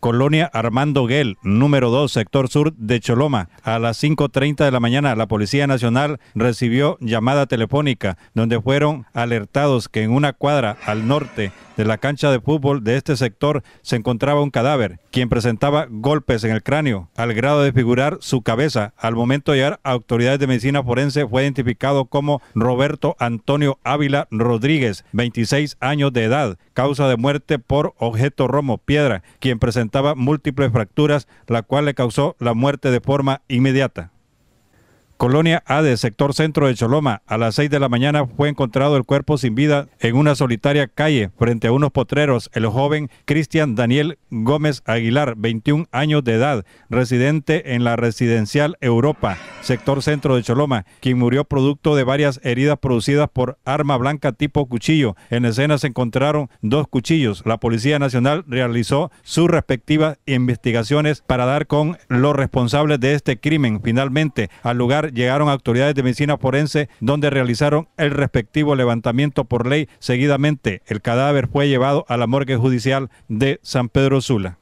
Colonia Armando Guel, número 2, sector sur de Choloma. A las 5.30 de la mañana, la Policía Nacional recibió llamada telefónica donde fueron alertados que en una cuadra al norte de la cancha de fútbol de este sector se encontraba un cadáver, quien presentaba golpes en el cráneo, al grado de figurar su cabeza. Al momento de llegar a autoridades de medicina forense fue identificado como Roberto Antonio Ávila Rodríguez, 26 años de edad, causa de muerte por objeto romo, piedra, quien presentaba múltiples fracturas, la cual le causó la muerte de forma inmediata. Colonia A sector centro de Choloma. A las 6 de la mañana fue encontrado el cuerpo sin vida en una solitaria calle frente a unos potreros. El joven Cristian Daniel Gómez Aguilar, 21 años de edad, residente en la residencial Europa, sector centro de Choloma, quien murió producto de varias heridas producidas por arma blanca tipo cuchillo. En escena se encontraron dos cuchillos. La Policía Nacional realizó sus respectivas investigaciones para dar con los responsables de este crimen. Finalmente, al lugar llegaron autoridades de medicina forense donde realizaron el respectivo levantamiento por ley. Seguidamente, el cadáver fue llevado a la morgue judicial de San Pedro Sula.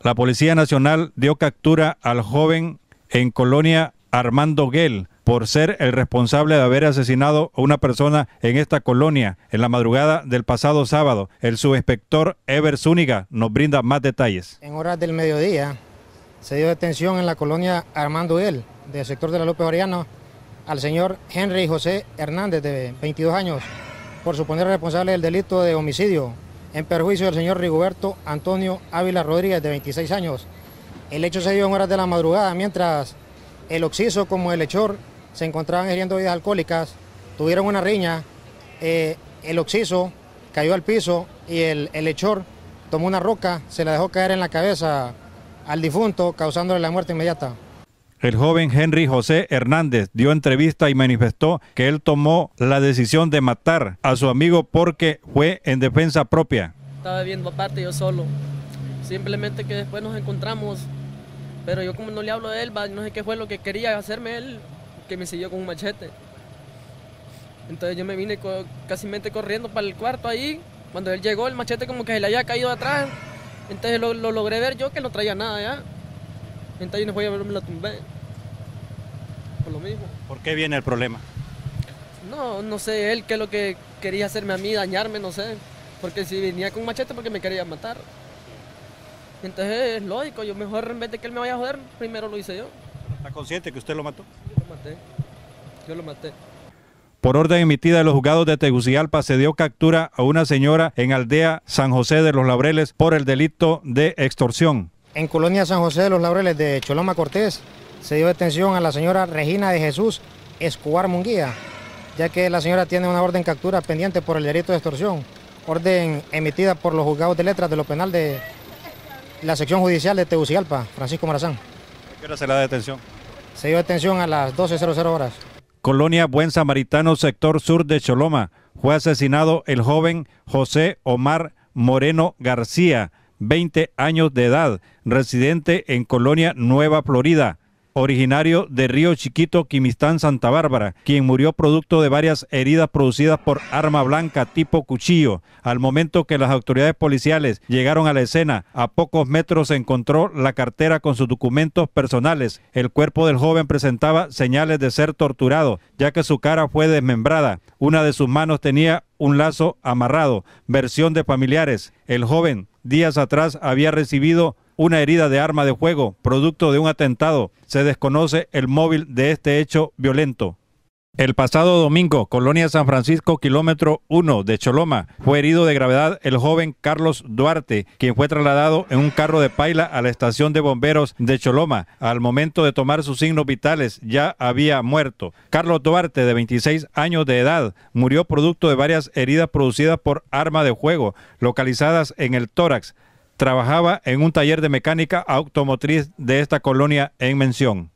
La Policía Nacional dio captura al joven en Colonia Armando Guel por ser el responsable de haber asesinado a una persona en esta colonia en la madrugada del pasado sábado. El subinspector Ever Zúñiga nos brinda más detalles. En horas del mediodía se dio detención en la colonia Armando Guel del sector de la López Oriana al señor Henry José Hernández, de 22 años, por suponer responsable del delito de homicidio, en perjuicio del señor Rigoberto Antonio Ávila Rodríguez, de 26 años. El hecho se dio en horas de la madrugada, mientras el oxiso como el hechor se encontraban heriendo vidas alcohólicas, tuvieron una riña, eh, el oxiso cayó al piso y el, el hechor tomó una roca, se la dejó caer en la cabeza al difunto, causándole la muerte inmediata. El joven Henry José Hernández dio entrevista y manifestó que él tomó la decisión de matar a su amigo porque fue en defensa propia. Estaba viendo aparte yo solo. Simplemente que después nos encontramos, pero yo como no le hablo de él, no sé qué fue lo que quería hacerme él, que me siguió con un machete. Entonces yo me vine casi corriendo para el cuarto ahí. Cuando él llegó, el machete como que se le había caído atrás. Entonces lo, lo logré ver yo que no traía nada ya. Entonces yo no voy a verme la tumbé. Por lo mismo. ¿Por qué viene el problema? No, no sé, él qué es lo que quería hacerme a mí, dañarme, no sé. Porque si venía con machete porque me quería matar. Entonces es lógico, yo mejor en vez de que él me vaya a joder, primero lo hice yo. ¿Está consciente que usted lo mató? Yo lo maté. Yo lo maté. Por orden emitida de los juzgados de Tegucigalpa se dio captura a una señora en aldea San José de los Labreles por el delito de extorsión. En Colonia San José de los Laureles de Choloma Cortés se dio detención a la señora Regina de Jesús Escobar Munguía, ya que la señora tiene una orden de captura pendiente por el delito de extorsión, orden emitida por los juzgados de letras de lo penal de la sección judicial de Tegucigalpa, Francisco Marazán. ¿Qué hora la detención? Se dio detención a las 12.00 horas. Colonia Buen Samaritano, sector sur de Choloma, fue asesinado el joven José Omar Moreno García, 20 años de edad, residente en Colonia Nueva Florida originario de Río Chiquito, Quimistán, Santa Bárbara, quien murió producto de varias heridas producidas por arma blanca tipo cuchillo. Al momento que las autoridades policiales llegaron a la escena, a pocos metros se encontró la cartera con sus documentos personales. El cuerpo del joven presentaba señales de ser torturado, ya que su cara fue desmembrada. Una de sus manos tenía un lazo amarrado, versión de familiares. El joven días atrás había recibido una herida de arma de fuego, producto de un atentado. Se desconoce el móvil de este hecho violento. El pasado domingo, Colonia San Francisco, kilómetro 1 de Choloma, fue herido de gravedad el joven Carlos Duarte, quien fue trasladado en un carro de paila a la estación de bomberos de Choloma. Al momento de tomar sus signos vitales, ya había muerto. Carlos Duarte, de 26 años de edad, murió producto de varias heridas producidas por arma de fuego, localizadas en el tórax. Trabajaba en un taller de mecánica automotriz de esta colonia en mención.